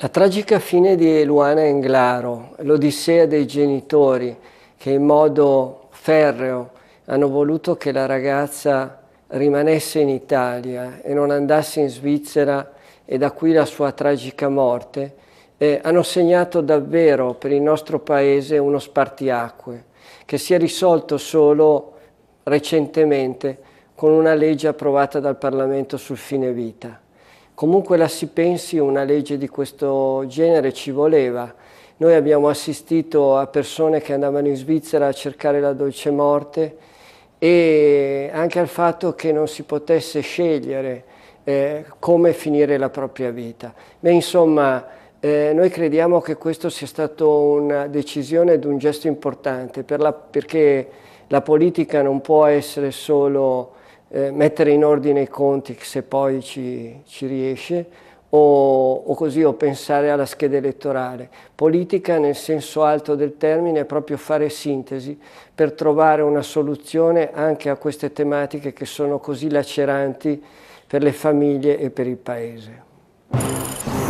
La tragica fine di Luana Englaro, l'odissea dei genitori che in modo ferreo hanno voluto che la ragazza rimanesse in Italia e non andasse in Svizzera e da qui la sua tragica morte, eh, hanno segnato davvero per il nostro paese uno spartiacque che si è risolto solo recentemente con una legge approvata dal Parlamento sul fine vita. Comunque la si pensi, una legge di questo genere ci voleva. Noi abbiamo assistito a persone che andavano in Svizzera a cercare la dolce morte e anche al fatto che non si potesse scegliere eh, come finire la propria vita. Beh, insomma, eh, noi crediamo che questo sia stato una decisione ed un gesto importante per la, perché la politica non può essere solo eh, mettere in ordine i conti se poi ci, ci riesce, o, o, così o pensare alla scheda elettorale. Politica nel senso alto del termine è proprio fare sintesi per trovare una soluzione anche a queste tematiche che sono così laceranti per le famiglie e per il Paese.